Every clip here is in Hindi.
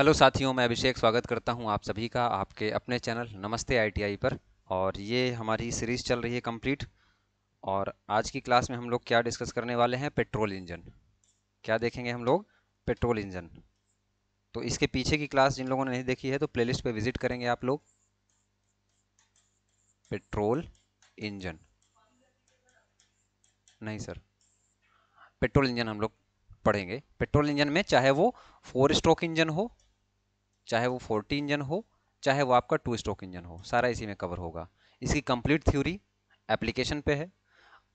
हेलो साथियों मैं अभिषेक स्वागत करता हूं आप सभी का आपके अपने चैनल नमस्ते आईटीआई पर और ये हमारी सीरीज़ चल रही है कंप्लीट और आज की क्लास में हम लोग क्या डिस्कस करने वाले हैं पेट्रोल इंजन क्या देखेंगे हम लोग पेट्रोल इंजन तो इसके पीछे की क्लास जिन लोगों ने नहीं देखी है तो प्ले लिस्ट विजिट करेंगे आप लोग पेट्रोल इंजन नहीं सर पेट्रोल इंजन हम लोग पढ़ेंगे पेट्रोल इंजन में चाहे वो फोर स्ट्रोक इंजन हो चाहे वो फोर्टी इंजन हो चाहे वो आपका टू स्ट्रोक इंजन हो सारा इसी में कवर होगा इसकी कंप्लीट थ्योरी एप्लीकेशन पे है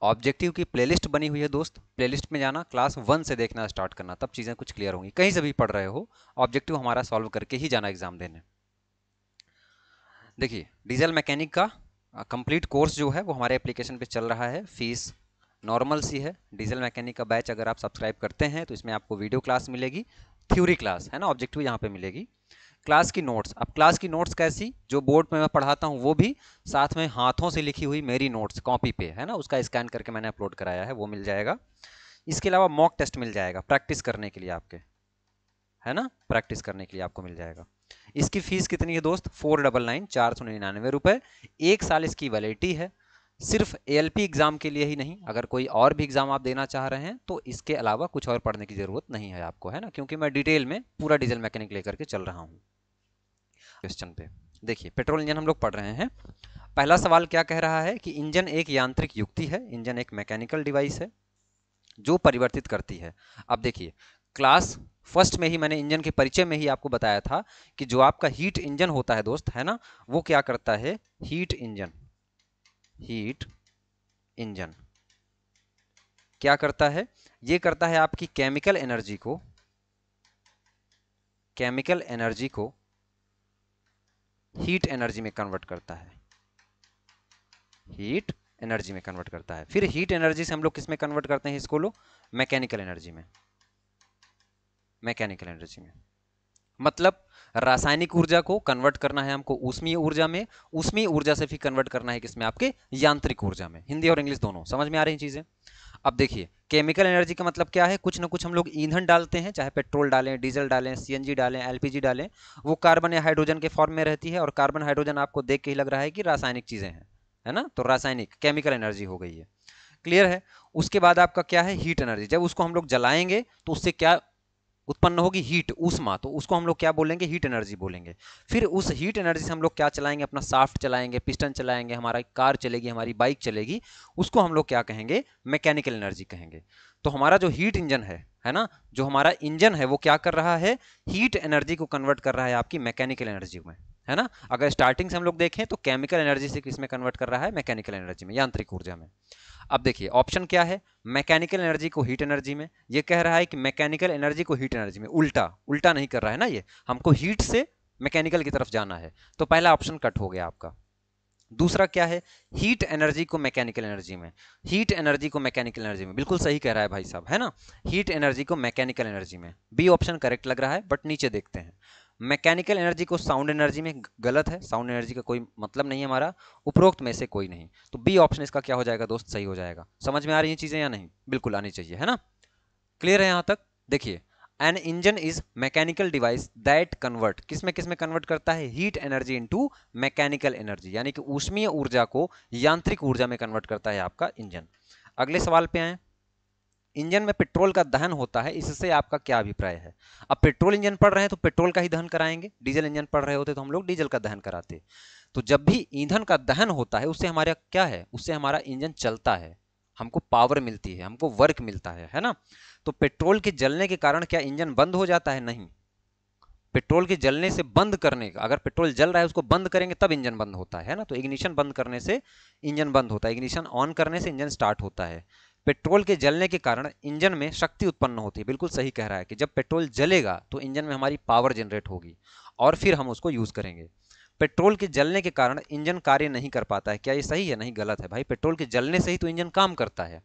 ऑब्जेक्टिव की प्लेलिस्ट बनी हुई है दोस्त प्लेलिस्ट में जाना क्लास वन से देखना स्टार्ट करना तब चीज़ें कुछ क्लियर होंगी कहीं से भी पढ़ रहे हो ऑब्जेक्टिव हमारा सॉल्व करके ही जाना एग्जाम देने देखिए डीजल मैकेनिक का कंप्लीट कोर्स जो है वो हमारे एप्लीकेशन पे चल रहा है फीस नॉर्मल सी है डीजल मैकेनिक का बैच अगर आप सब्सक्राइब करते हैं तो इसमें आपको वीडियो क्लास मिलेगी थ्योरी क्लास है ना ऑब्जेक्टिव यहाँ पे मिलेगी क्लास की नोट्स अब क्लास की नोट्स कैसी जो बोर्ड में मैं पढ़ाता हूँ वो भी साथ में हाथों से लिखी हुई मेरी नोट्स कॉपी पे है ना उसका स्कैन करके मैंने अपलोड कराया है वो मिल जाएगा इसके अलावा मॉक टेस्ट मिल जाएगा प्रैक्टिस करने के लिए आपके है ना प्रैक्टिस करने के लिए आपको मिल जाएगा इसकी फीस कितनी है दोस्त फोर डबल नाइन चार सौ निन्यानवे रुपये एक साल इसकी वैलिडिटी है सिर्फ एल एग्ज़ाम के लिए ही नहीं अगर कोई और भी एग्ज़ाम आप देना चाह रहे हैं तो इसके अलावा कुछ और पढ़ने की ज़रूरत नहीं है आपको है ना क्योंकि मैं डिटेल में पूरा डीजल मैकेनिक लेकर के चल रहा हूँ क्वेश्चन पे देखिए पेट्रोल इंजन हम लोग पढ़ रहे हैं पहला सवाल क्या कह रहा है कि इंजन एक यांत्रिक युक्ति है इंजन एक मैकेनिकल डिवाइस है जो परिवर्तित करती है अब देखिए क्लास फर्स्ट में ही मैंने इंजन के परिचय में ही आपको बताया था कि जो आपका हीट इंजन होता है दोस्त है ना वो क्या करता है हीट इंजन हीट इंजन क्या करता है ये करता है आपकी केमिकल एनर्जी को केमिकल एनर्जी को हीट एनर्जी में कन्वर्ट करता है हीट एनर्जी में कन्वर्ट करता है फिर हीट एनर्जी से हम लोग किस में कन्वर्ट करते हैं इसको लो मैकेनिकल एनर्जी में मैकेनिकल एनर्जी में मतलब रासायनिक ऊर्जा को कन्वर्ट करना है हमको उष्मीय ऊर्जा में उष्मीय ऊर्जा से फिर कन्वर्ट करना है किसमें आपके यांत्रिक ऊर्जा में हिंदी और इंग्लिश दोनों समझ में आ रही चीजें अब देखिए केमिकल एनर्जी का मतलब क्या है कुछ ना कुछ हम लोग ईंधन डालते हैं चाहे पेट्रोल डालें डीजल डालें सीएनजी डालें एलपीजी डालें वो कार्बन या हाइड्रोजन के फॉर्म में रहती है और कार्बन हाइड्रोजन आपको देख के ही लग रहा है कि रासायनिक चीजें हैं है ना तो रासायनिक केमिकल एनर्जी हो गई है क्लियर है उसके बाद आपका क्या है हीट एनर्जी जब उसको हम लोग जलाएंगे तो उससे क्या उत्पन्न होगी हीट ऊष्मा तो उसको हम लोग क्या बोलेंगे हीट एनर्जी बोलेंगे फिर उस हीट एनर्जी से हम लोग क्या चलाएंगे अपना साफ्ट चलाएंगे पिस्टन चलाएंगे हमारी कार चलेगी हमारी बाइक चलेगी उसको हम लोग क्या कहेंगे मैकेनिकल एनर्जी कहेंगे तो हमारा जो हीट इंजन है है ना जो हमारा इंजन है वो क्या कर रहा है हीट एनर्जी को कन्वर्ट कर रहा है आपकी मैकेनिकल एनर्जी में है ना अगर स्टार्टिंग से हम लोग देखें तो केमिकल एनर्जी से किसमें कन्वर्ट कर रहा है मैकेनिकल एनर्जी में यांत्रिक ऊर्जा में अब देखिए ऑप्शन क्या है मैकेनिकल एनर्जी को हीट एनर्जी में ये कह रहा है कि मैकेनिकल एनर्जी को हीट एनर्जी में उल्टा उल्टा नहीं कर रहा है ना ये हमको हीट से मैकेनिकल की तरफ जाना है तो पहला ऑप्शन कट हो गया आपका दूसरा क्या है हीट एनर्जी को मैकेनिकल एनर्जी में हीट एनर्जी को मैकेनिकल एनर्जी में बिल्कुल सही कह रहा है भाई साहब है ना हीट एनर्जी को मैकेनिकल एनर्जी में बी ऑप्शन करेक्ट लग रहा है बट नीचे देखते हैं मैकेनिकल एनर्जी को साउंड एनर्जी में गलत है साउंड एनर्जी का कोई मतलब नहीं है हमारा उपरोक्त में से कोई नहीं तो बी ऑप्शन इसका क्या हो जाएगा दोस्त सही हो जाएगा समझ में आ रही है चीज़ें या नहीं बिल्कुल आनी चाहिए है ना क्लियर है यहाँ तक देखिए an engine is mechanical device that convert किस में किस में कन्वर्ट करता है heat energy into mechanical energy यानी कि ऊष्मीय ऊर्जा को यांत्रिक ऊर्जा में कन्वर्ट करता है आपका इंजन अगले सवाल पे आए इंजन में पेट्रोल का दहन होता है इससे आपका क्या अभिप्राय है अब पेट्रोल इंजन पढ़ रहे हैं तो पेट्रोल का ही दहन कराएंगे डीजल इंजन पढ़ रहे होते तो हम लोग डीजल का दहन कराते तो जब भी ईंधन का दहन होता है उससे हमारा क्या है उससे हमारा इंजन चलता है हमको पावर मिलती है हमको वर्क मिलता है है ना तो पेट्रोल के जलने के कारण क्या इंजन बंद हो जाता है नहीं पेट्रोल के जलने से बंद करने का अगर पेट्रोल जल रहा है उसको बंद करेंगे तब इंजन बंद होता है ना तो इग्निशन बंद करने से इंजन बंद होता है इग्निशन ऑन करने से इंजन स्टार्ट होता है पेट्रोल के जलने के कारण इंजन में शक्ति उत्पन्न होती है बिल्कुल सही कह रहा है कि जब पेट्रोल जलेगा तो इंजन में हमारी पावर जनरेट होगी और फिर हम उसको यूज़ करेंगे पेट्रोल के जलने के कारण इंजन कार्य नहीं कर पाता है क्या ये सही है नहीं गलत है भाई पेट्रोल के जलने से ही तो इंजन काम करता है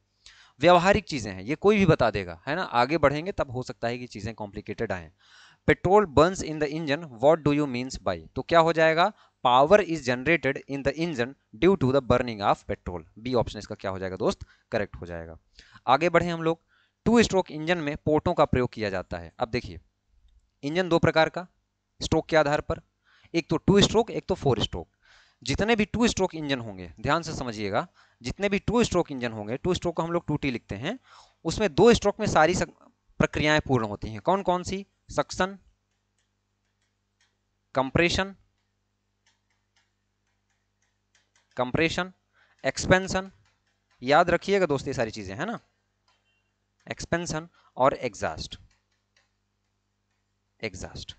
व्यवहारिक चीज़ें हैं ये कोई भी बता देगा है ना आगे बढ़ेंगे तब हो सकता है कि चीज़ें कॉम्प्लिकेटेड आएँ petrol burns in the engine what do you means by तो क्या हो जाएगा power is generated in the engine due to the burning of petrol B option इसका क्या हो जाएगा दोस्त करेक्ट हो जाएगा आगे बढ़े हम लोग टू स्ट्रोक इंजन में पोर्टों का प्रयोग किया जाता है अब देखिए इंजन दो प्रकार का स्ट्रोक के आधार पर एक तो टू स्ट्रोक एक तो फोर स्ट्रोक जितने भी टू स्ट्रोक इंजन होंगे ध्यान से समझिएगा जितने भी टू स्ट्रोक इंजन होंगे टू स्ट्रोक को हम लोग टू टी लिखते हैं उसमें दो स्ट्रोक में सारी सक... प्रक्रियाएं पूर्ण होती हैं कौन कौन सी सक्शन कंप्रेशन कंप्रेशन एक्सपेंशन याद रखिएगा दोस्त ये सारी चीजें है ना एक्सपेंशन और एग्जास्ट एग्जास्ट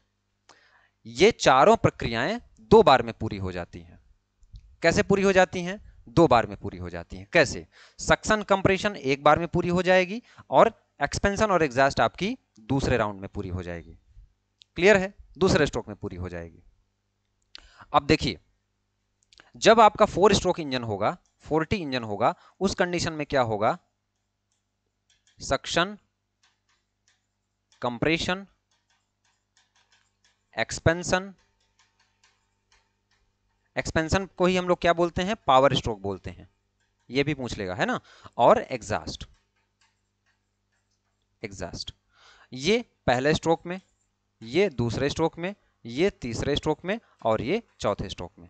ये चारों प्रक्रियाएं दो बार में पूरी हो जाती हैं कैसे पूरी हो जाती हैं दो बार में पूरी हो जाती हैं कैसे सक्सन कंप्रेशन एक बार में पूरी हो जाएगी और एक्सपेंशन और एग्जास्ट आपकी दूसरे राउंड में पूरी हो जाएगी क्लियर है दूसरे स्ट्रोक में पूरी हो जाएगी अब देखिए जब आपका फोर स्ट्रोक इंजन होगा फोर्टी इंजन होगा उस कंडीशन में क्या होगा सक्शन कंप्रेशन एक्सपेंशन एक्सपेंशन को ही हम लोग क्या बोलते हैं पावर स्ट्रोक बोलते हैं यह भी पूछ लेगा है ना और एग्जास्ट एग्जास्ट ये पहले स्ट्रोक में ये दूसरे स्ट्रोक में ये तीसरे स्ट्रोक में और ये चौथे स्ट्रोक में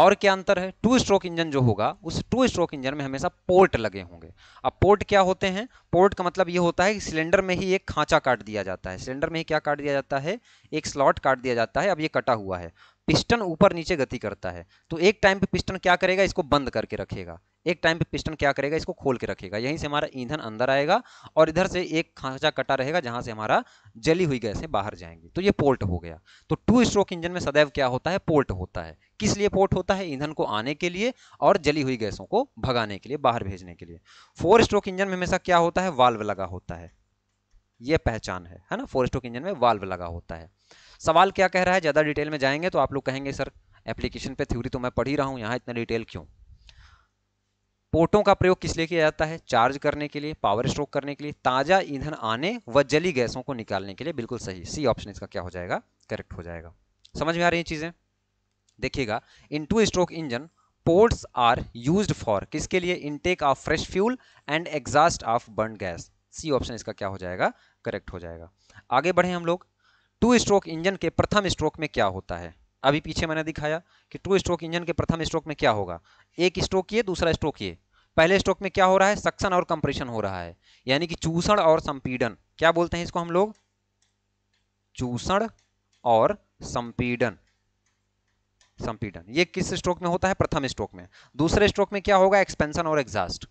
और क्या अंतर है टू स्ट्रोक इंजन जो होगा उस टू स्ट्रोक इंजन में हमेशा पोर्ट लगे होंगे अब पोर्ट क्या होते हैं पोर्ट का मतलब ये होता है कि सिलेंडर में ही एक खांचा काट दिया जाता है सिलेंडर में ही क्या काट दिया जाता है एक स्लॉट काट दिया जाता है अब ये कटा हुआ है पिस्टन ऊपर नीचे गति करता है तो एक टाइम पे पिस्टन क्या करेगा इसको बंद करके रखेगा एक टाइम पे पिस्टन क्या करेगा इसको खोल के रखेगा यहीं से हमारा ईंधन अंदर आएगा और इधर से एक खांचा कटा रहेगा जहां से हमारा जली हुई गैसें बाहर जाएंगी तो ये पोर्ट हो गया तो टू स्ट्रोक इंजन में सदैव क्या होता है पोर्ट होता है किस लिए पोर्ट होता है ईंधन को आने के लिए और जली हुई गैसों को भगाने के लिए बाहर भेजने के लिए फोर स्ट्रोक इंजन में हमेशा क्या होता है वाल्व लगा होता है यह पहचान है है ना फोर स्ट्रोक इंजन में वाल्व लगा होता है सवाल क्या कह रहा है ज़्यादा डिटेल में जाएंगे तो आप लोग कहेंगे सर एप्लीकेशन पे थ्योरी तो मैं पढ़ ही रहा हूँ यहाँ इतना डिटेल क्यों पोर्टों का प्रयोग किस लिए किया जाता है चार्ज करने के लिए पावर स्ट्रोक करने के लिए ताज़ा ईंधन आने व जली गैसों को निकालने के लिए बिल्कुल सही सी ऑप्शन इसका क्या हो जाएगा करेक्ट हो जाएगा समझ में आ रही है चीज़ें देखिएगा in two stroke engine ports are use for किसके लिए intake of fresh fuel and exhaust of burn gas C option इसका क्या हो जाएगा करेक्ट हो जाएगा आगे बढ़े हम लोग टू स्ट्रोक इंजन के प्रथम स्ट्रोक में क्या होता है अभी पीछे मैंने दिखाया कि टू स्ट्रोक इंजन के प्रथम स्ट्रोक में क्या होगा एक स्ट्रोक ये दूसरा स्ट्रोक ये पहले स्ट्रोक में क्या हो रहा है सक्शन और कंप्रेशन हो रहा है यानी कि चूषण और संपीडन क्या बोलते हैं इसको हम लोग चूषण और संपीडन संपीडन ये किस स्ट्रोक में होता है प्रथम स्ट्रोक में दूसरे स्ट्रोक में क्या होगा एक्सपेंशन और एग्जास्ट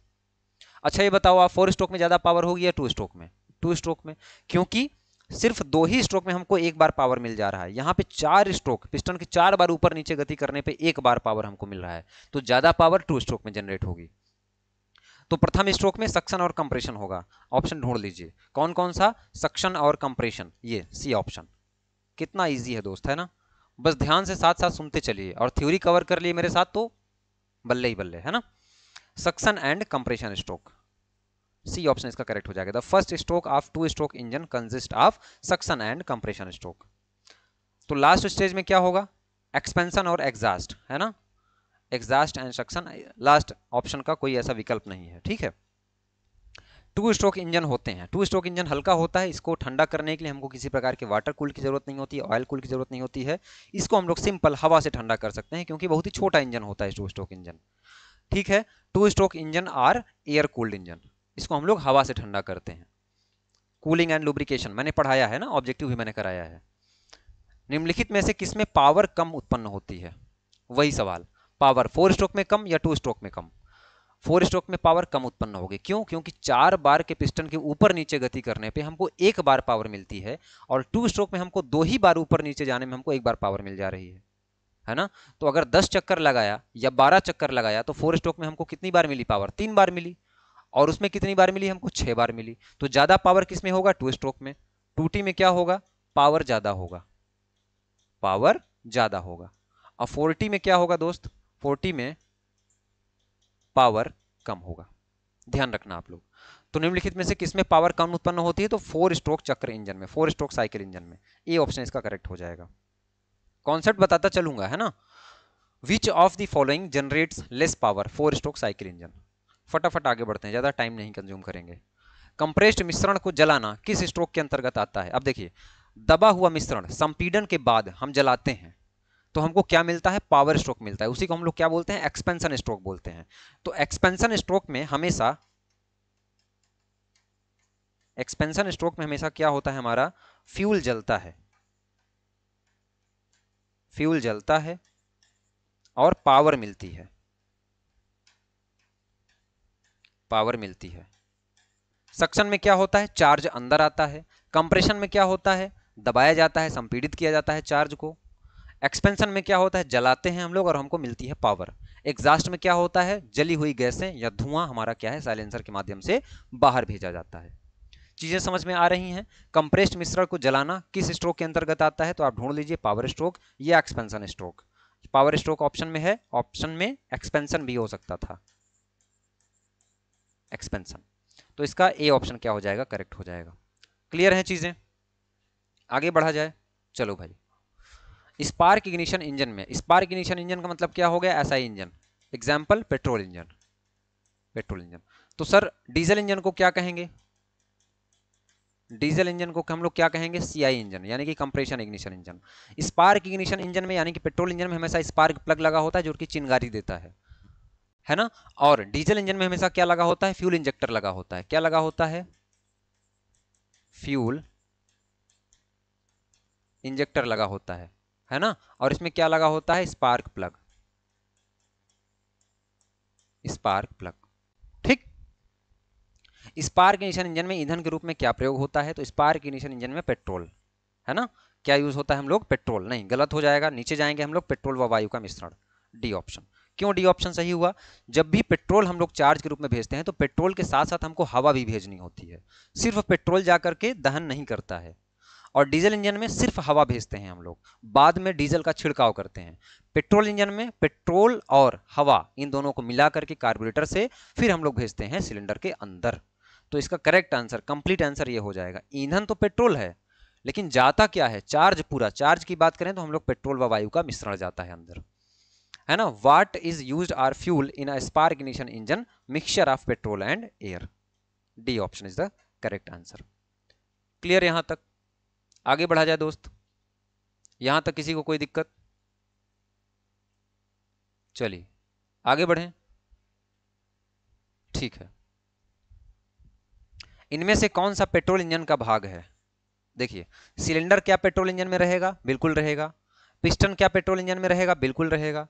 अच्छा ये बताओ आप फोर स्ट्रोक में ज्यादा पावर होगी या टू स्ट्रोक में टू स्ट्रोक में क्योंकि सिर्फ दो ही स्ट्रोक में हमको एक बार पावर मिल जा रहा है यहाँ पे चार स्ट्रोक पिस्टन के चार बार ऊपर नीचे गति करने पे एक बार पावर हमको मिल रहा है तो ज़्यादा पावर टू स्ट्रोक में जनरेट होगी तो प्रथम स्ट्रोक में सक्शन और कंप्रेशन होगा ऑप्शन ढूंढ लीजिए कौन कौन सा सक्शन और कंप्रेशन ये सी ऑप्शन कितना ईजी है दोस्त है ना बस ध्यान से साथ साथ सुनते चलिए और थ्योरी कवर कर लिए मेरे साथ तो बल्ले ही बल्ले है ना suction and compression stroke C option इसका करेक्ट हो जाएगा the first stroke of two stroke engine consist of suction and compression stroke तो लास्ट स्टेज में क्या होगा एक्सपेंशन और एग्जास्ट है ना exhaust and suction last option का कोई ऐसा विकल्प नहीं है ठीक है टू स्ट्रोक इंजन होते हैं टू स्ट्रोक इंजन हल्का होता है इसको ठंडा करने के लिए हमको किसी प्रकार के वाटर कूल की जरूरत नहीं होती ऑयल कूल की जरूरत नहीं होती है इसको हम लोग सिंपल हवा से ठंडा कर सकते हैं क्योंकि बहुत ही छोटा इंजन होता है टू स्ट्रोक इंजन ठीक है two stroke engine are air cooled engine इसको हम लोग हवा से ठंडा करते हैं कूलिंग एंड लुब्रिकेशन मैंने पढ़ाया है ना ऑब्जेक्टिव भी मैंने कराया है निम्नलिखित में से किसमें पावर कम उत्पन्न होती है वही सवाल पावर फोर स्ट्रोक में कम या टू स्ट्रोक में कम फोर स्ट्रोक में पावर कम उत्पन्न होगी क्यों क्योंकि चार बार के पिस्टन के ऊपर नीचे गति करने पे हमको एक बार पावर मिलती है और टू स्ट्रोक में हमको दो ही बार ऊपर नीचे जाने में हमको एक बार पावर मिल जा रही है है ना तो अगर दस चक्कर लगाया या बारह चक्कर लगाया तो फोर स्ट्रोक में हमको कितनी बार मिली पावर तीन बार मिली और उसमें कितनी बार मिली हमको छः बार मिली तो ज़्यादा पावर किस में होगा टू स्ट्रोक में टूटी में क्या होगा पावर ज़्यादा होगा पावर ज़्यादा होगा और फोर्टी में क्या होगा दोस्त फोर्टी में पावर कम होगा ध्यान रखना आप लोग तो निम्नलिखित में से किसमें पावर कम उत्पन्न होती है तो फोर स्ट्रोक चक्र इंजन में फोर स्ट्रोक साइकिल इंजन में ए ऑप्शन इसका करेक्ट हो जाएगा कॉन्सेप्ट बताता चलूंगा है ना which of the following generates less power four stroke cycle engine फटाफट आगे बढ़ते हैं ज़्यादा टाइम नहीं कंज्यूम करेंगे कंप्रेस्ड मिश्रण को जलाना किस स्ट्रोक के अंतर्गत आता है अब देखिए दबा हुआ मिश्रण संपीडन के बाद हम जलाते हैं तो हमको क्या मिलता है पावर स्ट्रोक मिलता है उसी को हम लोग क्या बोलते हैं एक्सपेंशन स्ट्रोक बोलते हैं तो एक्सपेंशन स्ट्रोक में हमेशा एक्सपेंशन स्ट्रोक में हमेशा क्या होता है हमारा फ्यूल जलता है फ्यूल जलता है और पावर मिलती है पावर मिलती है सक्शन में क्या होता है चार्ज अंदर आता है कंप्रेशन में क्या होता है दबाया जाता है संपीड़ित किया जाता है चार्ज को एक्सपेंशन में क्या होता है जलाते हैं हम लोग और हमको मिलती है पावर एग्जास्ट में क्या होता है जली हुई गैसें या धुआं हमारा क्या है साइलेंसर के माध्यम से बाहर भेजा जाता है चीज़ें समझ में आ रही हैं कंप्रेस्ड मिश्रण को जलाना किस स्ट्रोक के अंतर्गत आता है तो आप ढूंढ लीजिए पावर स्ट्रोक या expansion stroke power stroke option में है ऑप्शन में एक्सपेंशन भी हो सकता था एक्सपेंशन तो इसका ए ऑप्शन क्या हो जाएगा करेक्ट हो जाएगा क्लियर है चीज़ें आगे बढ़ा जाए चलो भाई स्पार्क इग्निशन इंजन में स्पार्क इग्निशन इंजन का मतलब क्या हो गया ऐसा engine example petrol engine petrol engine तो सर डीजल इंजन को क्या कहेंगे डीजल इंजन को हम लोग क्या कहेंगे सीआई इंजन यानी कि compression ignition engine spark ignition engine में यानी कि पेट्रोल इंजन में हमेशा स्पार्क प्लग लगा होता है जो कि चिंगारी देता है है ना और डीजल इंजन में हमेशा क्या लगा होता है फ्यूल इंजेक्टर लगा होता है क्या लगा होता है फ्यूल इंजेक्टर लगा होता है है ना और इसमें क्या लगा होता है स्पार्क प्लग स्पार्क प्लग ठीक स्पार्क इनिशन इंजन में ईंधन के रूप में क्या प्रयोग होता है तो स्पार्क इनिशन इंजन में पेट्रोल है ना क्या यूज होता है हम लोग पेट्रोल नहीं गलत हो जाएगा नीचे जाएंगे हम लोग पेट्रोल व वायु का मिश्रण डी ऑप्शन क्यों डी ऑप्शन सही हुआ जब भी पेट्रोल हम लोग चार्ज के रूप में भेजते हैं तो पेट्रोल के साथ साथ हमको हवा भी भेजनी होती है सिर्फ पेट्रोल जा करके दहन नहीं करता है और डीजल इंजन में सिर्फ हवा भेजते हैं हम लोग बाद में डीजल का छिड़काव करते हैं पेट्रोल इंजन में पेट्रोल और हवा इन दोनों को मिला करके कार्बोरेटर से फिर हम लोग भेजते हैं सिलेंडर के अंदर तो इसका करेक्ट आंसर कंप्लीट आंसर ये हो जाएगा ईंधन तो पेट्रोल है लेकिन जाता क्या है चार्ज पूरा चार्ज की बात करें तो हम लोग पेट्रोल व वायु का मिश्रण जाता है अंदर है ना what is use are fuel in spark ignition engine mixture of petrol and air D option is the correct answer clear यहां तक आगे बढ़ा जाए दोस्त यहां तक किसी को कोई दिक्कत चलिए आगे बढ़े ठीक है इनमें से कौन सा पेट्रोल इंजन का भाग है देखिए सिलेंडर क्या पेट्रोल इंजन में रहेगा बिल्कुल रहेगा पिस्टन क्या पेट्रोल इंजन में रहेगा बिल्कुल रहेगा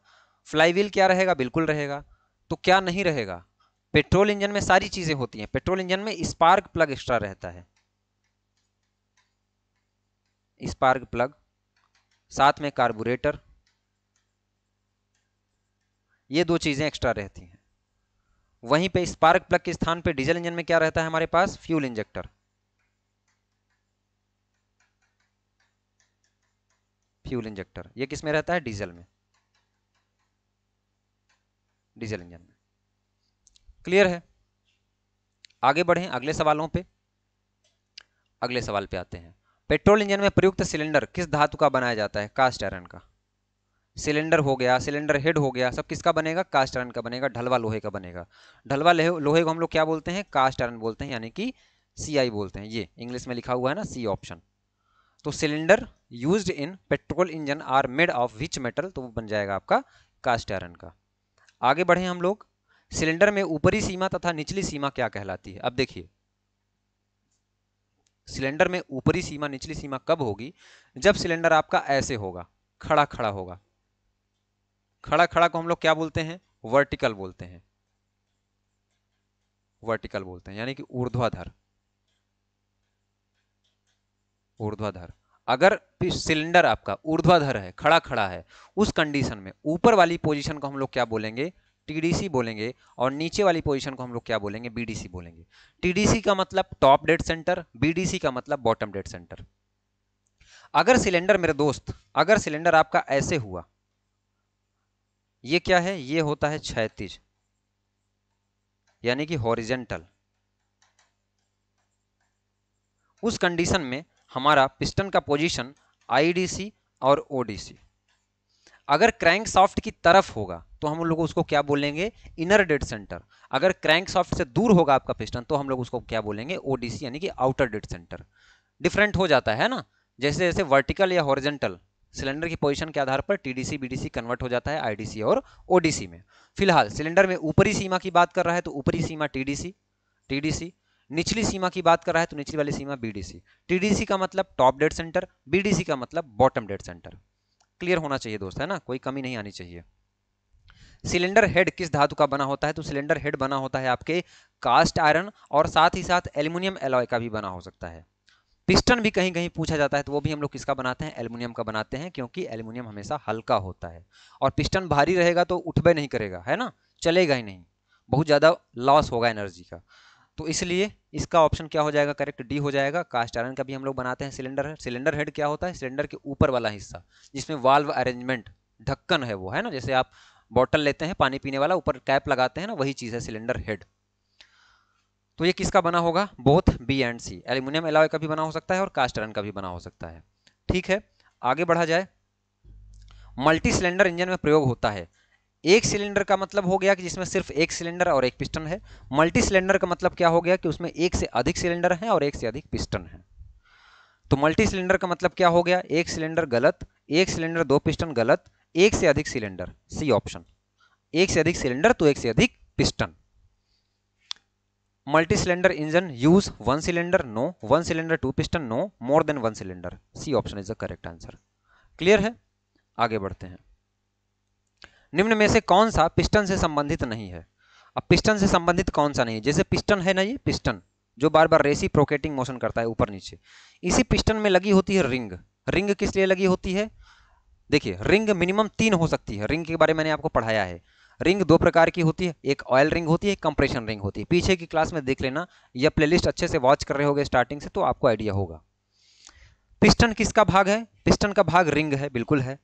फ्लाईव्हील क्या रहेगा बिल्कुल रहेगा तो क्या नहीं रहेगा पेट्रोल इंजन में सारी चीजें होती हैं पेट्रोल इंजन में स्पार्क प्लग एक्स्ट्रा रहता है स्पार्क प्लग साथ में कार्बोरेटर ये दो चीजें एक्स्ट्रा रहती हैं वहीं पे स्पार्क प्लग के स्थान पे डीजल इंजन में क्या रहता है हमारे पास फ्यूल इंजेक्टर फ्यूल इंजेक्टर ये किस में रहता है डीजल में डीजल इंजन में क्लियर है आगे बढ़ें अगले सवालों पे अगले सवाल पे आते हैं पेट्रोल इंजन में प्रयुक्त सिलेंडर किस धातु का बनाया जाता है कास्ट आयरन का सिलेंडर हो गया सिलेंडर हेड हो गया सब किसका बनेगा कास्ट आयरन का बनेगा ढलवा लोहे का बनेगा ढलवा लोहे को हम लोग क्या बोलते हैं कास्ट आयरन बोलते हैं यानी कि सी बोलते हैं ये इंग्लिश में लिखा हुआ है ना सी ऑप्शन तो cylinder used in petrol engine are made of which metal तो वो बन जाएगा आपका कास्ट आयरन का आगे बढ़े हम लोग सिलेंडर में ऊपरी सीमा तथा निचली सीमा क्या कहलाती है अब देखिए सिलेंडर में ऊपरी सीमा निचली सीमा कब होगी जब सिलेंडर आपका ऐसे होगा खड़ा खड़ा होगा खड़ा खड़ा को हम लोग क्या बोलते हैं वर्टिकल बोलते हैं वर्टिकल बोलते हैं यानी कि ऊर्ध्वाधर ऊर्ध्वाधर अगर सिलेंडर आपका ऊर्ध्वाधर है खड़ा खड़ा है उस कंडीशन में ऊपर वाली पोजीशन को हम लोग क्या बोलेंगे टीडीसी बोलेंगे और नीचे वाली पोजीशन को हम लोग क्या बोलेंगे बीडीसी बोलेंगे टीडीसी का मतलब टॉप डेड सेंटर बीडीसी का मतलब बॉटम डेड सेंटर अगर सिलेंडर मेरे दोस्त अगर सिलेंडर आपका ऐसे हुआ ये क्या है ये होता है क्षैतिज यानी कि हॉरिजेंटल उस कंडीशन में हमारा पिस्टन का पोजीशन आईडीसी और ओडीसी अगर क्रैंक सॉफ्ट की तरफ होगा तो हम लोग उसको क्या बोलेंगे इनर डेड सेंटर अगर क्रैंक सॉफ्ट से दूर होगा आपका पिस्टन तो हम लोग उसको क्या बोलेंगे ओडीसी यानी कि आउटर डेड सेंटर डिफरेंट हो जाता है ना जैसे जैसे वर्टिकल या हॉरिजेंटल सिलेंडर की पोजीशन के आधार पर टीडीसी बीडीसी कन्वर्ट हो जाता है आईडीसी और ओडीसी में फिलहाल सिलेंडर में ऊपरी सीमा की बात कर रहा है तो ऊपरी सीमा टीडीसी टीडीसी निचली सीमा की बात कर रहा है तो निचली वाली सीमा बीडीसी टीडीसी का मतलब टॉप डेड सेंटर बीडीसी का मतलब बॉटम डेड सेंटर क्लियर होना चाहिए दोस्त है ना कोई कमी नहीं आनी चाहिए सिलेंडर हेड किस धातु का बना होता है तो सिलेंडर हेड बना होता है आपके कास्ट आयरन और साथ ही साथ एल्यूमिनियम एलॉय का भी बना हो सकता है पिस्टन भी कहीं कहीं पूछा जाता है तो वो भी हम लोग किसका बनाते हैं एल्युमिनियम का बनाते हैं क्योंकि एल्युमिनियम हमेशा हल्का होता है और पिस्टन भारी रहेगा तो उठबे नहीं करेगा है ना चलेगा ही नहीं बहुत ज़्यादा लॉस होगा एनर्जी का तो इसलिए इसका ऑप्शन क्या हो जाएगा करेक्ट डी हो जाएगा कास्ट आयरन का भी हम लोग बनाते हैं सिलेंडर है सिलेंडर हेड क्या होता है सिलेंडर के ऊपर वाला हिस्सा जिसमें वाल्व अरेंजमेंट ढक्कन है वो है ना जैसे आप बॉटल लेते हैं पानी पीने वाला ऊपर कैप लगाते हैं ना वही चीज़ है सिलेंडर हेड तो ये किसका बना होगा both B and C aluminium alloy का भी बना हो सकता है और कास्ट आयरन का भी बना हो सकता है ठीक है आगे बढ़ा जाए मल्टी सिलेंडर इंजन में प्रयोग होता है एक सिलेंडर का मतलब हो गया कि जिसमें सिर्फ एक सिलेंडर और एक पिस्टन है मल्टी सिलेंडर का मतलब क्या हो गया कि उसमें एक से अधिक सिलेंडर हैं और एक से अधिक पिस्टन है तो मल्टी सिलेंडर का मतलब क्या हो गया एक सिलेंडर गलत एक सिलेंडर दो पिस्टन गलत एक से अधिक सिलेंडर सी ऑप्शन एक से अधिक सिलेंडर तो एक से अधिक piston multi cylinder engine use one cylinder no one cylinder two piston no more than one cylinder C option is the correct answer clear है आगे बढ़ते हैं निम्न में से कौन सा पिस्टन से संबंधित नहीं है अब पिस्टन से संबंधित कौन सा नहीं है जैसे पिस्टन है ना ये पिस्टन जो बार बार रेसी प्रोकेटिंग मोशन करता है ऊपर नीचे इसी पिस्टन में लगी होती है रिंग रिंग किस लिए लगी होती है देखिए रिंग मिनिमम तीन हो सकती है रिंग के बारे में मैंने आपको पढ़ाया है रिंग दो प्रकार की होती है एक ऑयल रिंग होती है एक कंप्रेशन रिंग होती है पीछे की क्लास में देख लेना यह प्लेलिस्ट अच्छे से वॉच कर रहे होगे स्टार्टिंग से तो आपको आइडिया होगा पिस्टन किसका भाग है पिस्टन का भाग रिंग है बिल्कुल है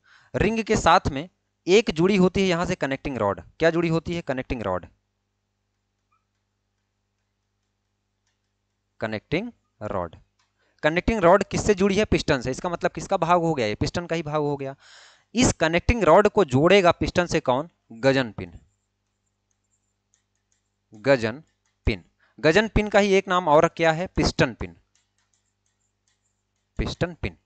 रिंग के साथ में एक जुड़ी होती है यहां से कनेक्टिंग रॉड क्या जुड़ी होती है connecting rod connecting rod connecting rod किससे जुड़ी है पिस्टन से इसका मतलब किसका भाग हो गया ये पिस्टन का ही भाग हो गया इस कनेक्टिंग रॉड को जोड़ेगा पिस्टन से कौन gudgeon pin gudgeon pin gudgeon pin का ही एक नाम और क्या है piston pin piston pin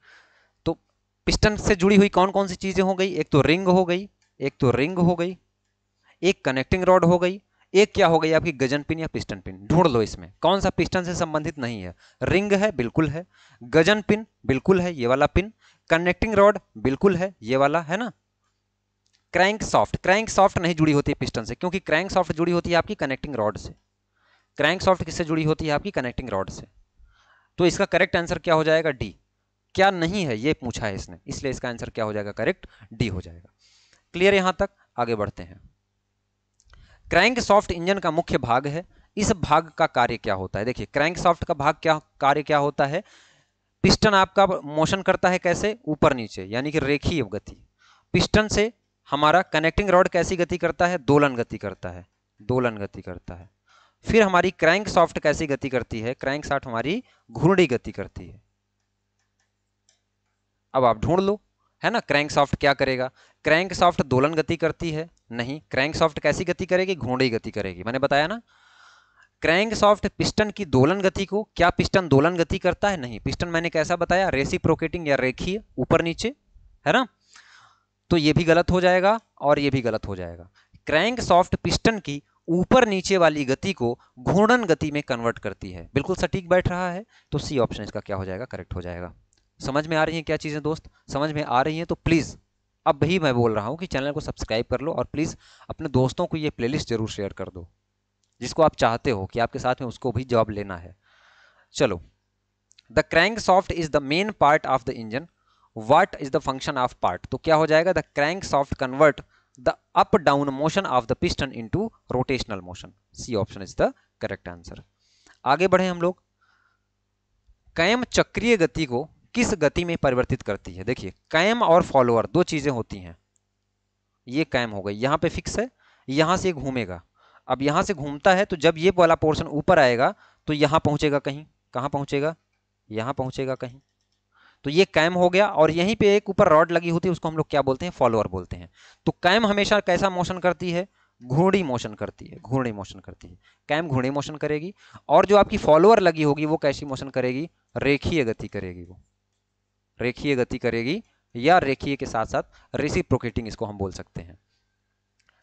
piston से जुड़ी हुई कौन कौन सी चीज़ें हो गई एक तो रिंग हो गई एक तो रिंग हो गई एक कनेक्टिंग रॉड हो गई एक क्या हो गई आपकी गजन पिन या पिस्टन पिन ढूंढ लो इसमें कौन सा पिस्टन से संबंधित नहीं है रिंग है बिल्कुल है गजन पिन बिल्कुल है ये वाला पिन कनेक्टिंग रॉड बिल्कुल है ये वाला है ना क्रैंक सॉफ्ट क्रैंक सॉफ्ट नहीं जुड़ी होती है पिस्टन से क्योंकि क्रैंक सॉफ्ट जुड़ी होती है आपकी कनेक्टिंग रॉड से क्रैंक सॉफ्ट किससे जुड़ी होती है आपकी कनेक्टिंग रॉड से तो इसका करेक्ट आंसर क्या हो जाएगा डी क्या नहीं है ये पूछा है इसने इसलिए इसका आंसर क्या हो जाएगा करेक्ट डी हो जाएगा क्लियर यहां तक आगे बढ़ते हैं क्रैंक सॉफ्ट इंजन का मुख्य भाग है इस भाग का कार्य क्या होता है देखिए क्रैंक सॉफ्ट का भाग क्या कार्य क्या होता है पिस्टन आपका मोशन करता है कैसे ऊपर नीचे यानी कि रेखीय गति पिस्टन से हमारा कनेक्टिंग रॉड कैसी गति करता है दोलन गति करता है दोलन गति करता है फिर हमारी क्रैंक सॉफ्ट कैसी गति करती है क्रैंक सॉफ्ट हमारी घूर्णी गति करती है अब आप ढूंढ लो है ना क्रैंक सॉफ्ट क्या करेगा क्रैंक सॉफ्ट दोलन गति करती है नहीं क्रैंक सॉफ्ट कैसी गति करेगी घोड़ी गति करेगी मैंने बताया ना क्रैंक सॉफ्ट पिस्टन की दोलन गति को क्या पिस्टन दोलन गति करता है नहीं पिस्टन मैंने कैसा बताया रेसी प्रोकेटिंग या रेखी ऊपर नीचे है ना तो ये भी गलत हो जाएगा और ये भी गलत हो जाएगा क्रैंक सॉफ्ट पिस्टन की ऊपर नीचे वाली गति को घूर्णन गति में कन्वर्ट करती है बिल्कुल सटीक बैठ रहा है तो सी ऑप्शन इसका क्या हो जाएगा करेक्ट हो जाएगा समझ में आ रही हैं क्या चीज़ें दोस्त समझ में आ रही हैं तो प्लीज़ अब भी मैं बोल रहा हूँ कि चैनल को सब्सक्राइब कर लो और प्लीज़ अपने दोस्तों को ये प्ले जरूर शेयर कर दो जिसको आप चाहते हो कि आपके साथ में उसको भी जॉब लेना है चलो the crankshaft is the main part of the engine what is the function of part तो क्या हो जाएगा the crankshaft convert the up down motion of the piston into rotational motion C option is the correct answer आगे बढ़े हम लोग कैम चक्रीय गति को किस गति में परिवर्तित करती है देखिए कैम और फॉलोअर दो चीज़ें होती हैं ये कैम हो गई यहाँ पे फिक्स है यहाँ से घूमेगा अब यहाँ से घूमता है तो जब ये वाला पोर्शन ऊपर आएगा तो यहाँ पहुँचेगा कहीं कहाँ पहुँचेगा यहाँ पहुँचेगा कहीं तो ये कैम हो गया और यहीं पे एक ऊपर रॉड लगी होती है उसको हम लोग क्या बोलते हैं फॉलोअर बोलते हैं तो कैम हमेशा कैसा मोशन करती है घूर्णी मोशन करती है घूर्णी मोशन करती है कैम घूर्णी मोशन करेगी और जो आपकी फॉलोअर लगी होगी वो कैसी मोशन करेगी रेखीय गति करेगी वो रेखीय गति करेगी या रेखीय के साथ साथ प्रोकेटिंग इसको हम बोल सकते हैं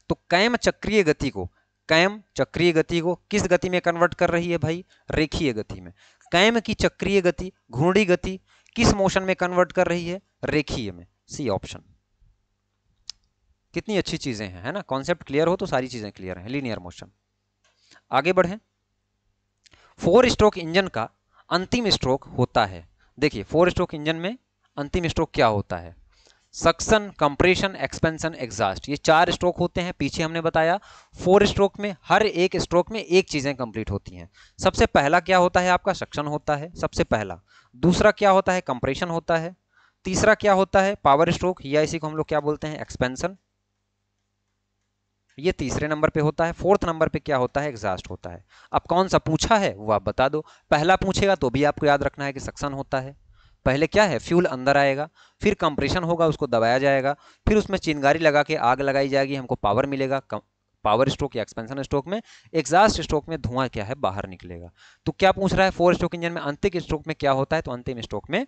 तो कैम चक्रीय गति को कैम चक्रीय गति को किस गति में कन्वर्ट कर रही है भाई रेखीय गति में कैम की चक्रीय गति घूर्णी गति किस मोशन में कन्वर्ट कर रही है रेखीय में सी ऑप्शन कितनी अच्छी चीजें हैं है ना कॉन्सेप्ट क्लियर हो तो सारी चीजें क्लियर हैं लीनियर मोशन आगे बढ़े फोर स्ट्रोक इंजन का अंतिम स्ट्रोक होता है देखिए फोर स्ट्रोक इंजन में अंतिम स्ट्रोक क्या होता है सक्सन कंप्रेशन एक्सपेंशन एग्जास्ट ये चार स्ट्रोक होते हैं पीछे हमने बताया फोर स्ट्रोक में हर एक स्ट्रोक में एक चीज़ें कंप्लीट होती हैं सबसे पहला क्या होता है आपका सक्सन होता है सबसे पहला दूसरा क्या होता है कंप्रेशन होता है तीसरा क्या होता है पावर स्ट्रोक या इसी को हम लोग क्या बोलते हैं एक्सपेंशन ये तीसरे नंबर पे होता है फोर्थ नंबर पे क्या होता है एग्जास्ट होता है अब कौन सा पूछा है वो आप बता दो पहला पूछेगा तो भी आपको याद रखना है कि सक्सन होता है पहले क्या है फ्यूल अंदर आएगा फिर कंप्रेशन होगा उसको दबाया जाएगा फिर उसमें चिंगारी लगा के आग लगाई जाएगी हमको पावर मिलेगा पावर स्ट्रोक या एक्सपेंशन स्ट्रोक में एग्जास्ट स्ट्रोक में धुआं क्या है बाहर निकलेगा तो क्या पूछ रहा है फोर स्ट्रोक इंजन में अंतिम स्ट्रोक में क्या होता है तो अंतिम स्ट्रोक में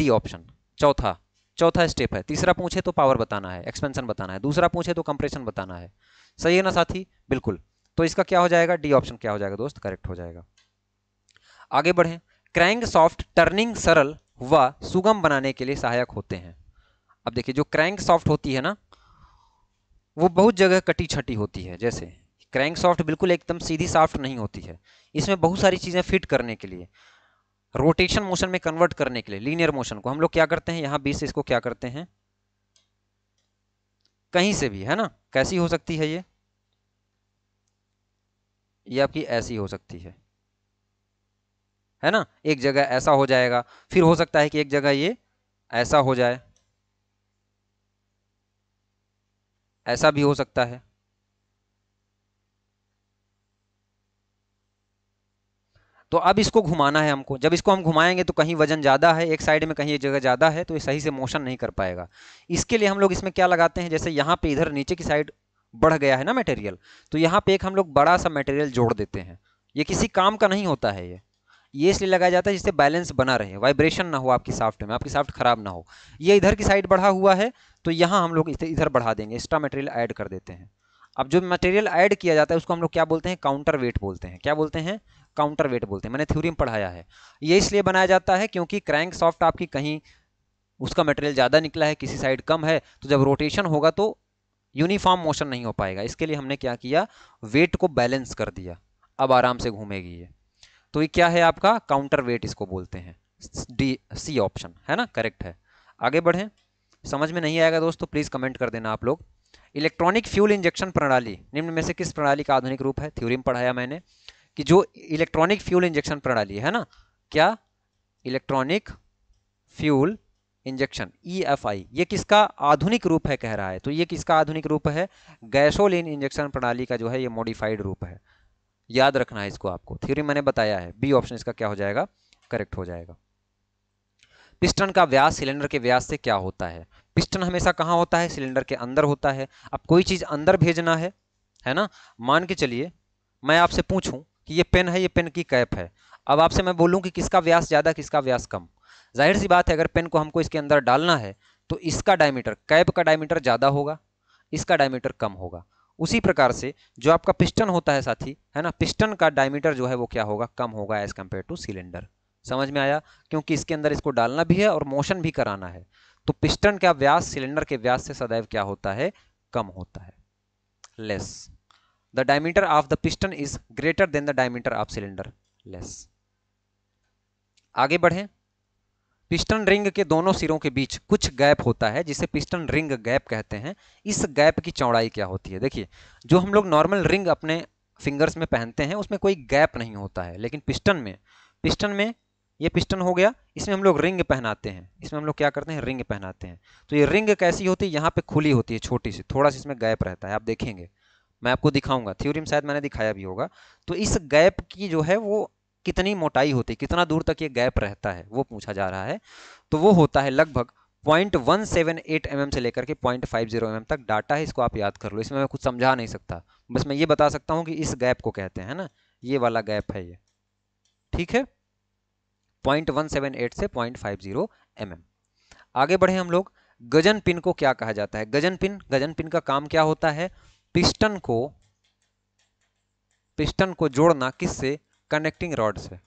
डी ऑप्शन चौथा चौथा स्टेप है तीसरा पूछे तो पावर बताना है एक्सपेंशन बताना है दूसरा पूछे तो कंप्रेशन बताना है सही है ना साथी बिल्कुल तो इसका क्या हो जाएगा डी ऑप्शन क्या हो जाएगा दोस्त करेक्ट हो जाएगा आगे बढ़े क्रैंक सॉफ्ट टर्निंग सरल व सुगम बनाने के लिए सहायक होते हैं अब देखिए जो क्रैंक सॉफ्ट होती है ना वो बहुत जगह कटी छटी होती है जैसे क्रैंक सॉफ्ट बिल्कुल एकदम सीधी सॉफ्ट नहीं होती है इसमें बहुत सारी चीज़ें फिट करने के लिए रोटेशन मोशन में कन्वर्ट करने के लिए लीनियर मोशन को हम लोग क्या करते हैं यहाँ बीस इसको क्या करते हैं कहीं से भी है ना कैसी हो सकती है ये ये आपकी ऐसी हो सकती है है ना एक जगह ऐसा हो जाएगा फिर हो सकता है कि एक जगह ये ऐसा हो जाए ऐसा भी हो सकता है तो अब इसको घुमाना है हमको जब इसको हम घुमाएंगे तो कहीं वजन ज़्यादा है एक साइड में कहीं एक जगह ज़्यादा है तो ये सही से मोशन नहीं कर पाएगा इसके लिए हम लोग इसमें क्या लगाते हैं जैसे यहां पे इधर नीचे की साइड बढ़ गया है ना मटेरियल तो यहाँ पे एक हम लोग बड़ा सा मटेरियल जोड़ देते हैं ये किसी काम का नहीं होता है ये ये इसलिए लगाया जाता है जिससे बैलेंस बना रहे वाइब्रेशन ना हो आपकी साफ्ट में आपकी साफ्ट खराब ना हो ये इधर की साइड बढ़ा हुआ है तो यहाँ हम लोग इधर बढ़ा देंगे एक्स्ट्रा मटेरियल ऐड कर देते हैं अब जो मटेरियल ऐड किया जाता है उसको हम लोग क्या बोलते हैं काउंटर वेट बोलते हैं क्या बोलते हैं काउंटर वेट बोलते हैं मैंने थ्योरी में पढ़ाया है ये इसलिए बनाया जाता है क्योंकि क्रैंक सॉफ्ट आपकी कहीं उसका मटेरियल ज़्यादा निकला है किसी साइड कम है तो जब रोटेशन होगा तो यूनिफॉर्म मोशन नहीं हो पाएगा इसके लिए हमने क्या किया वेट को बैलेंस कर दिया अब आराम से घूमेगी ये तो ये क्या है आपका काउंटर वेट इसको बोलते हैं डी सी ऑप्शन है ना करेक्ट है आगे बढ़ें समझ में नहीं आएगा दोस्तों प्लीज़ कमेंट कर देना आप लोग इलेक्ट्रॉनिक फ्यूल इंजेक्शन प्रणाली निम्न में से किस प्रणाली का आधुनिक रूप है थ्योरी में पढ़ाया मैंने कि जो इलेक्ट्रॉनिक फ्यूल इंजेक्शन प्रणाली है ना क्या electronic fuel injection E F I ये किसका आधुनिक रूप है कह रहा है तो ये किसका आधुनिक रूप है गैसोलिन इंजेक्शन प्रणाली का जो है ये मॉडिफाइड रूप है याद रखना है इसको आपको थ्योरी मैंने बताया है बी ऑप्शन इसका क्या हो जाएगा करेक्ट हो जाएगा पिस्टन का व्यास सिलेंडर के व्यास से क्या होता है पिस्टन हमेशा कहाँ होता है सिलेंडर के अंदर होता है अब कोई चीज़ अंदर भेजना है है ना मान के चलिए मैं आपसे पूछूं कि ये पेन है ये पेन की कैप है अब आपसे मैं बोलूं कि किसका व्यास ज़्यादा किसका व्यास कम जाहिर सी बात है अगर पेन को हमको इसके अंदर डालना है तो इसका डायमीटर कैप का डायमीटर ज़्यादा होगा इसका डायमीटर कम होगा उसी प्रकार से जो आपका पिस्टन होता है साथी है ना पिस्टन का डायमीटर जो है वो क्या होगा कम होगा एज कम्पेयर टू सिलेंडर समझ में आया क्योंकि इसके अंदर इसको डालना भी है और मोशन भी कराना है तो पिस्टन का व्यास सिलेंडर के व्यास से सदैव क्या होता है कम होता है less the diameter of the piston is greater than the diameter of cylinder less आगे बढ़ें पिस्टन रिंग के दोनों सिरों के बीच कुछ गैप होता है जिसे पिस्टन रिंग गैप कहते हैं इस गैप की चौड़ाई क्या होती है देखिए जो हम लोग नॉर्मल रिंग अपने फिंगर्स में पहनते हैं उसमें कोई गैप नहीं होता है लेकिन पिस्टन में पिस्टन में ये पिस्टन हो गया इसमें हम लोग रिंग पहनाते हैं इसमें हम लोग क्या करते हैं रिंग पहनाते हैं तो ये रिंग कैसी होती है यहाँ पे खुली होती है छोटी सी थोड़ा सा इसमें गैप रहता है आप देखेंगे मैं आपको दिखाऊंगा थ्योरी में शायद मैंने दिखाया भी होगा तो इस गैप की जो है वो कितनी मोटाई होती है कितना दूर तक ये गैप रहता है वो पूछा जा रहा है तो वो होता है लगभग 0.178 mm से लेकर के 0.50 mm तक डाटा है इसको आप याद कर लो इसमें मैं कुछ समझा नहीं सकता बस मैं ये बता सकता हूँ कि इस गैप को कहते हैं ना ये वाला गैप है ये ठीक है 0.178 से 0.50 mm आगे बढ़े हम लोग गजन पिन को क्या कहा जाता है गजन पिन गजन पिन का काम क्या होता है पिस्टन को पिस्टन को जोड़ना किससे कनेक्टिंग रॉड से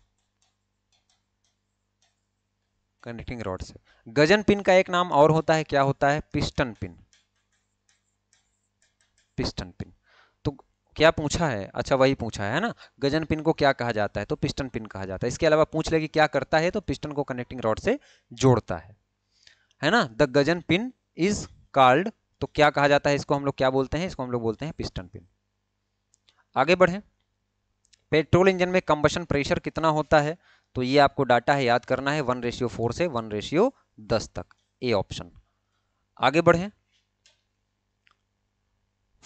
कनेक्टिंग रॉड से गजन पिन का एक नाम और होता है क्या होता है पिस्टन पिन पिस्टन पिन तो क्या पूछा है अच्छा वही पूछा है ना गजन पिन को क्या कहा जाता है तो पिस्टन पिन कहा जाता है इसके अलावा पूछ ले कि क्या करता है तो पिस्टन को कनेक्टिंग रॉड से जोड़ता है है ना the gudgeon pin is called तो क्या कहा जाता है इसको हम लोग क्या बोलते हैं इसको हम लोग बोलते हैं पिस्टन पिन आगे बढ़े पेट्रोल इंजन में कंबशन प्रेशर कितना होता है तो ये आपको डाटा है याद करना है वन रेशियो फोर से वन रेशियो दस तक ए ऑप्शन आगे बढ़े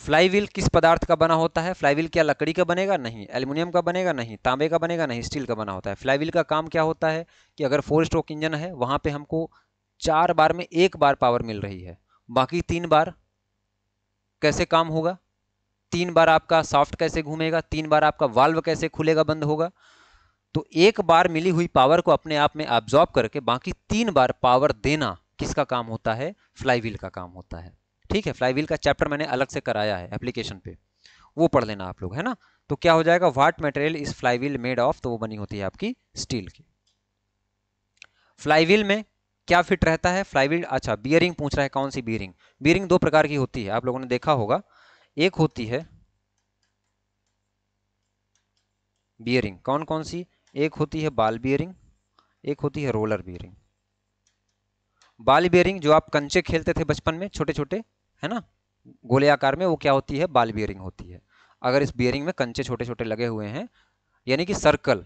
फ्लाईव्हील किस पदार्थ का बना होता है फ्लाईव्हील क्या लकड़ी का बनेगा नहीं एल्यूमिनियम का बनेगा नहीं तांबे का बनेगा नहीं स्टील का बना होता है फ्लाईव्हील का काम क्या होता है कि अगर फोर स्ट्रोक इंजन है वहां पे हमको चार बार में एक बार पावर मिल रही है बाकी तीन बार कैसे काम होगा तीन बार आपका सॉफ्ट कैसे घूमेगा तीन बार आपका वाल्व कैसे खुलेगा बंद होगा तो एक बार मिली हुई पावर को अपने आप में ऑब्जॉर्व करके बाकी तीन बार पावर देना किसका काम होता है फ्लाईवील का काम होता है ठीक है फ्लाईवील का चैप्टर मैंने अलग से कराया है एप्लीकेशन पे वो पढ़ लेना आप लोग है ना तो क्या हो जाएगा what material is flywheel made of तो वो बनी होती है आपकी स्टील की फ्लाईवील में क्या फिट रहता है फ्लाईवील अच्छा बियरिंग पूछ रहा है कौन सी बियरिंग बियरिंग दो प्रकार की होती है आप लोगों ने देखा होगा एक होती है बियरिंग कौन कौन सी एक होती है बाल बियरिंग एक होती है रोलर बियरिंग बाल बियरिंग जो आप कंचे खेलते थे बचपन में छोटे छोटे है ना गोले आकार में वो क्या होती है बाल बियरिंग होती है अगर इस बियरिंग में कंचे छोटे छोटे लगे हुए हैं यानी कि सर्कल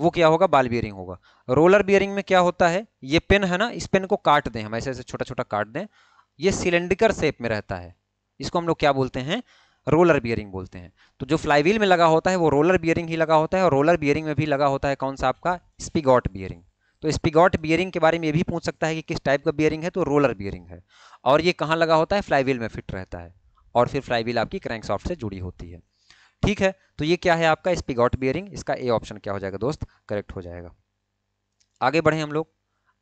वो क्या होगा बाल बियरिंग होगा रोलर बियरिंग में क्या होता है ये पेन है ना इस पेन को काट दें हम ऐसे ऐसे छोटा छोटा काट दें ये सिलेंडिकर शेप में रहता है इसको हम लोग क्या बोलते हैं रोलर बियरिंग बोलते हैं तो जो फ्लाईवील में लगा होता है वो रोलर बियरिंग ही लगा होता है और रोलर बियरिंग में भी लगा होता है कौन सा आपका स्पिगॉट बियरिंग तो स्पिगॉट बियरिंग के बारे में ये भी पूछ सकता है कि किस टाइप का बियरिंग है तो रोलर बियरिंग है और ये कहाँ लगा होता है फ्लाईवील में फिट रहता है और फिर फ्लाईवील आपकी क्रैंक सॉफ्ट से जुड़ी होती है ठीक है तो ये क्या है आपका स्पिगॉट बियरिंग इसका ए ऑप्शन क्या हो जाएगा दोस्त करेक्ट हो जाएगा आगे बढ़े हम लोग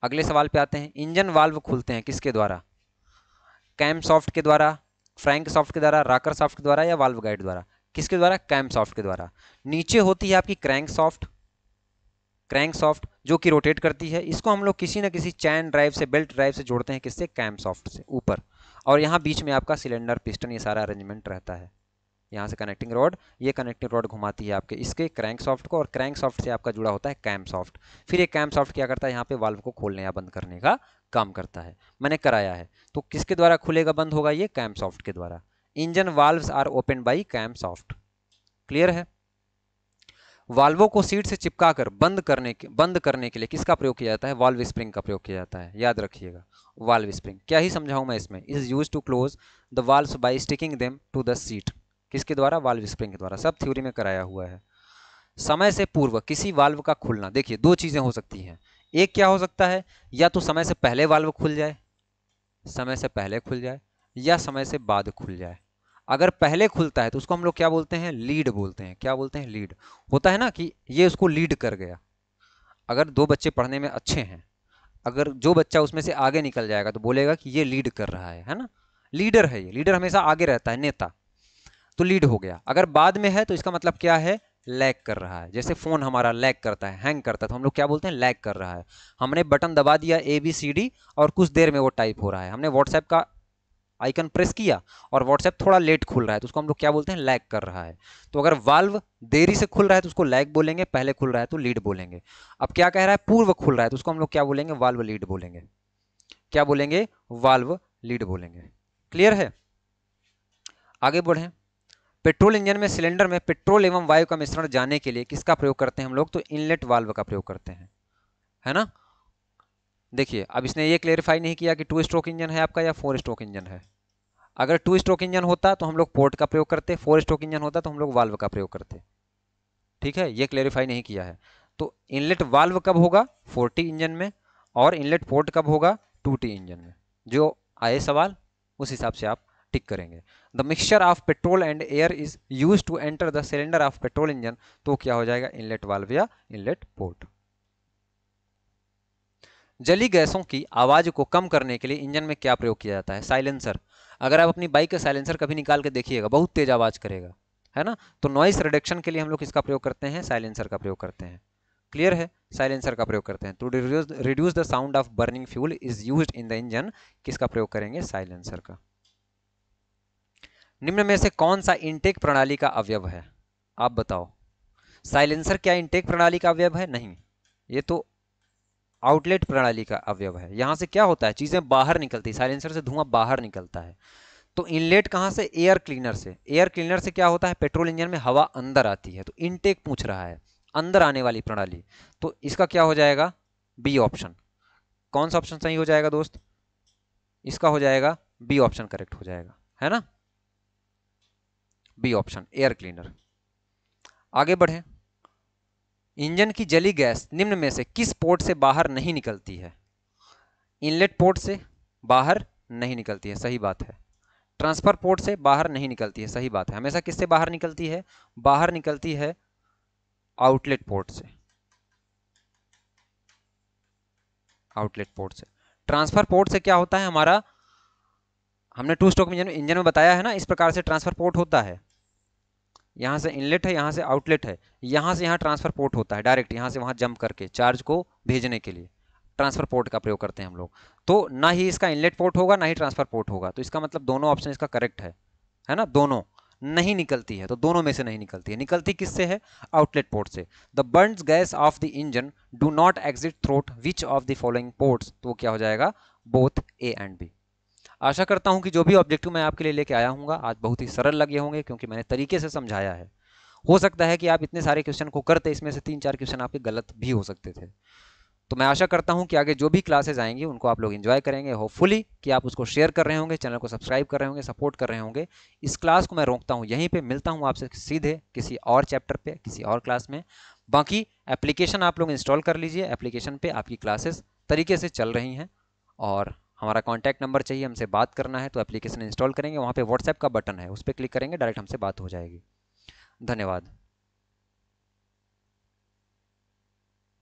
अगले सवाल पे आते हैं इंजन वाल्व खुलते हैं किसके द्वारा कैम सॉफ्ट के द्वारा फ्रैंक सॉफ्ट के द्वारा राकर सॉफ्ट के द्वारा या वाल्व गाइड द्वारा किसके द्वारा कैम सॉफ्ट के द्वारा नीचे होती है आपकी क्रैंक सॉफ्ट क्रैंक सॉफ्ट जो कि रोटेट करती है इसको हम लोग किसी न किसी चैन ड्राइव से बेल्ट ड्राइव से जोड़ते हैं किससे कैम सॉफ्ट से ऊपर और यहाँ बीच में आपका सिलेंडर पिस्टन ये सारा अरेंजमेंट रहता है यहाँ से कनेक्टिंग रोड ये कनेक्टिंग रोड घुमाती है आपके इसके क्रैंक सॉफ्ट को और क्रैंक सॉफ्ट से आपका जुड़ा होता है कैम सॉफ्ट फिर ये कैम सॉफ्ट क्या करता है यहाँ पे वाल्व को खोलने या बंद करने का काम करता है मैंने कराया है तो किसके द्वारा खुलेगा बंद होगा ये कैम सॉफ्ट के द्वारा engine valve are open by camshaft clear है वाल्वों को सीट से चिपका कर बंद करने के बंद करने के लिए किसका प्रयोग किया जाता है वाल्व स्प्रिंग का प्रयोग किया जाता है याद रखिएगा वाल्व स्प्रिंग क्या ही समझाऊं मैं इसमें is use to close the valve by sticking them to the seat किसके द्वारा वाल्व स्प्रिंग के द्वारा सब थ्योरी में कराया हुआ है समय से पूर्व किसी वाल्व का खुलना देखिए दो चीज़ें हो सकती हैं एक क्या हो सकता है या तो समय से पहले वाल्व खुल जाए समय से पहले खुल जाए या समय से बाद खुल जाए अगर पहले खुलता है तो उसको हम लोग क्या बोलते हैं लीड बोलते हैं क्या बोलते हैं लीड होता है ना कि ये उसको लीड कर गया अगर दो बच्चे पढ़ने में अच्छे हैं अगर जो बच्चा उसमें से आगे निकल जाएगा तो बोलेगा कि ये लीड कर रहा है है ना लीडर है ये लीडर हमेशा आगे रहता है नेता तो लीड हो गया अगर बाद में है तो इसका मतलब क्या है लैग कर रहा है जैसे फ़ोन हमारा लैग करता है हैंग करता है तो हम लोग क्या बोलते हैं लैग कर रहा है हमने बटन दबा दिया ए बी सी डी और कुछ देर में वो टाइप हो रहा है हमने व्हाट्सएप का आइकन प्रेस किया और व्हाट्सएप थोड़ा लेट खुल रहा है तो उसको हम लोग क्या बोलते हैं लैग कर रहा है तो अगर वाल्व देरी से खुल रहा है तो उसको लैग बोलेंगे पहले खुल रहा है तो लीड बोलेंगे अब क्या कह रहा है पूर्व खुल रहा है तो उसको हम लोग क्या बोलेंगे वाल्व लीड बोलेंगे क्या बोलेंगे वाल्व लीड बोलेंगे क्लियर है आगे बढ़ें पेट्रोल इंजन में सिलेंडर में पेट्रोल एवं वायु का मिश्रण जाने के लिए किसका प्रयोग करते हैं हम लोग तो इनलेट वाल्व का प्रयोग करते हैं है ना देखिए अब इसने ये क्लेरिफाई नहीं किया कि टू स्ट्रोक इंजन है आपका या फोर स्ट्रोक इंजन है अगर टू स्ट्रोक इंजन होता तो हम लोग पोर्ट का प्रयोग करते फोर स्ट्रोक इंजन होता तो हम लोग वाल्व का प्रयोग करते ठीक है ये क्लेरिफाई नहीं किया है तो इनलेट वाल्व कब होगा फोर इंजन में और इनलेट पोर्ट कब होगा टू इंजन में जो आए सवाल उस हिसाब से आप टिक करेंगे the mixture of petrol and air is use to enter the cylinder of petrol engine तो क्या हो जाएगा इनलेट वाल्व या इनलेट पोर्ट जली गैसों की आवाज को कम करने के लिए इंजन में क्या प्रयोग किया जाता है साइलेंसर अगर आप अपनी बाइक का साइलेंसर कभी निकाल के देखिएगा बहुत तेज आवाज करेगा है ना तो नॉइस रिडक्शन के लिए हम लोग इसका प्रयोग करते हैं साइलेंसर का प्रयोग करते हैं क्लियर है साइलेंसर का प्रयोग करते हैं to reduce the sound of burning fuel is used in the engine किसका प्रयोग करेंगे साइलेंसर का निम्न में से कौन सा इनटेक प्रणाली का अवयव है आप बताओ साइलेंसर क्या इनटेक प्रणाली का अवयव है नहीं ये तो आउटलेट प्रणाली का अवयव है यहाँ से क्या होता है चीज़ें बाहर निकलती साइलेंसर से धुआं बाहर निकलता है तो इनलेट कहाँ से एयर क्लीनर से एयर क्लीनर से क्या होता है पेट्रोल इंजन में हवा अंदर आती है तो इनटेक पूछ रहा है अंदर आने वाली प्रणाली तो इसका क्या हो जाएगा बी ऑप्शन कौन सा ऑप्शन सही हो जाएगा दोस्त इसका हो जाएगा बी ऑप्शन करेक्ट हो जाएगा है ना बी ऑप्शन एयर क्लीनर आगे बढ़े इंजन की जली गैस निम्न में से किस पोर्ट से बाहर नहीं निकलती है इनलेट पोर्ट से बाहर नहीं निकलती है सही बात है ट्रांसफर पोर्ट से बाहर नहीं निकलती है सही बात है हमेशा किससे बाहर निकलती है बाहर निकलती है आउटलेट पोर्ट से आउटलेट पोर्ट से ट्रांसफर पोर्ट से क्या होता है हमारा हमने टू स्ट्रोक इंजन इंजन में बताया है ना इस प्रकार से ट्रांसफर पोर्ट होता है यहाँ से इनलेट है यहाँ से आउटलेट है यहाँ से यहाँ ट्रांसफर पोर्ट होता है डायरेक्ट यहाँ से वहाँ जंप करके चार्ज को भेजने के लिए ट्रांसफर पोर्ट का प्रयोग करते हैं हम लोग तो ना ही इसका इनलेट पोर्ट होगा ना ही ट्रांसफर पोर्ट होगा तो इसका मतलब दोनों ऑप्शन इसका करेक्ट है है ना दोनों नहीं निकलती है तो दोनों में से नहीं निकलती है निकलती किससे है आउटलेट पोर्ट से the burn gas of the engine do not exit through which of the following ports तो क्या हो जाएगा बोथ ए एंड बी आशा करता हूँ कि जो भी ऑब्जेक्टिव मैं आपके लिए लेके आया हूँ आज बहुत ही सरल लगे होंगे क्योंकि मैंने तरीके से समझाया है हो सकता है कि आप इतने सारे क्वेश्चन को करते इसमें से तीन चार क्वेश्चन आपके गलत भी हो सकते थे तो मैं आशा करता हूँ कि आगे जो भी क्लासेज आएंगी उनको आप लोग इन्जॉय करेंगे होपफुली कि आप उसको शेयर कर रहे होंगे चैनल को सब्सक्राइब कर रहे होंगे सपोर्ट कर रहे होंगे इस क्लास को मैं रोकता हूँ यहीं पे मिलता हूँ आपसे सीधे किसी और चैप्टर पे किसी और क्लास में बाकी एप्लीकेशन आप लोग इंस्टॉल कर लीजिए एप्लीकेशन पर आपकी क्लासेस तरीके से चल रही हैं और हमारा कॉन्टैक्ट नंबर चाहिए हमसे बात करना है तो एप्लीकेशन इंस्टॉल करेंगे वहाँ पे व्हाट्सएप का बटन है उस पर क्लिक करेंगे डायरेक्ट हमसे बात हो जाएगी धन्यवाद